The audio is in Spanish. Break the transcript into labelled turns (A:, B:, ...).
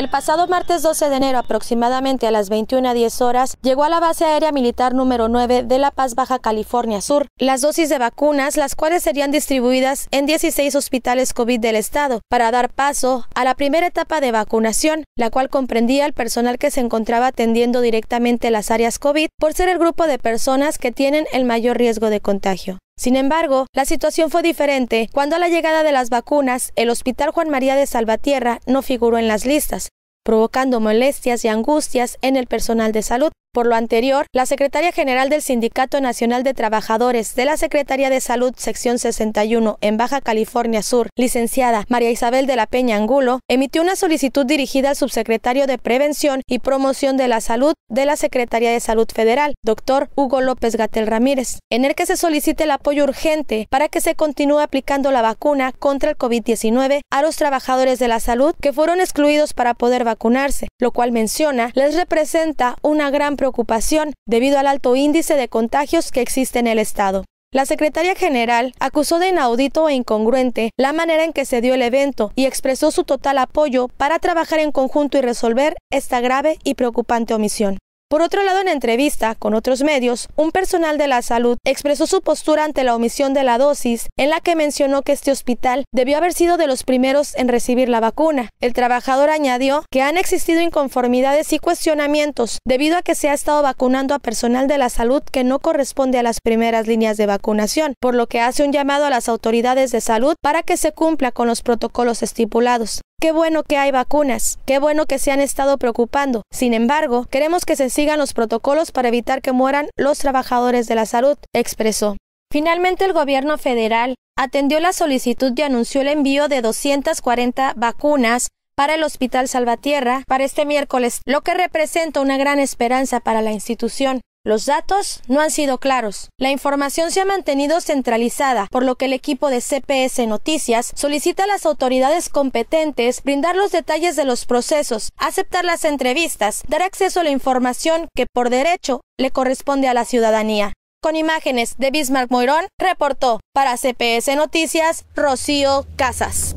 A: El pasado martes 12 de enero, aproximadamente a las 21 a horas, llegó a la base aérea militar número 9 de La Paz, Baja California Sur, las dosis de vacunas, las cuales serían distribuidas en 16 hospitales COVID del estado, para dar paso a la primera etapa de vacunación, la cual comprendía el personal que se encontraba atendiendo directamente las áreas COVID, por ser el grupo de personas que tienen el mayor riesgo de contagio. Sin embargo, la situación fue diferente cuando a la llegada de las vacunas, el Hospital Juan María de Salvatierra no figuró en las listas, provocando molestias y angustias en el personal de salud, por lo anterior, la secretaria general del Sindicato Nacional de Trabajadores de la Secretaría de Salud, sección 61, en Baja California Sur, licenciada María Isabel de la Peña Angulo, emitió una solicitud dirigida al subsecretario de Prevención y Promoción de la Salud de la Secretaría de Salud Federal, doctor Hugo López Gatel Ramírez, en el que se solicite el apoyo urgente para que se continúe aplicando la vacuna contra el COVID-19 a los trabajadores de la salud que fueron excluidos para poder vacunarse, lo cual menciona les representa una gran preocupación debido al alto índice de contagios que existe en el estado. La secretaria general acusó de inaudito e incongruente la manera en que se dio el evento y expresó su total apoyo para trabajar en conjunto y resolver esta grave y preocupante omisión. Por otro lado, en entrevista con otros medios, un personal de la salud expresó su postura ante la omisión de la dosis, en la que mencionó que este hospital debió haber sido de los primeros en recibir la vacuna. El trabajador añadió que han existido inconformidades y cuestionamientos debido a que se ha estado vacunando a personal de la salud que no corresponde a las primeras líneas de vacunación, por lo que hace un llamado a las autoridades de salud para que se cumpla con los protocolos estipulados. Qué bueno que hay vacunas, qué bueno que se han estado preocupando. Sin embargo, queremos que se sigan los protocolos para evitar que mueran los trabajadores de la salud, expresó. Finalmente, el gobierno federal atendió la solicitud y anunció el envío de 240 vacunas para el Hospital Salvatierra para este miércoles, lo que representa una gran esperanza para la institución. Los datos no han sido claros. La información se ha mantenido centralizada, por lo que el equipo de CPS Noticias solicita a las autoridades competentes brindar los detalles de los procesos, aceptar las entrevistas, dar acceso a la información que por derecho le corresponde a la ciudadanía. Con imágenes de Bismarck Moirón, reportó para CPS Noticias Rocío Casas.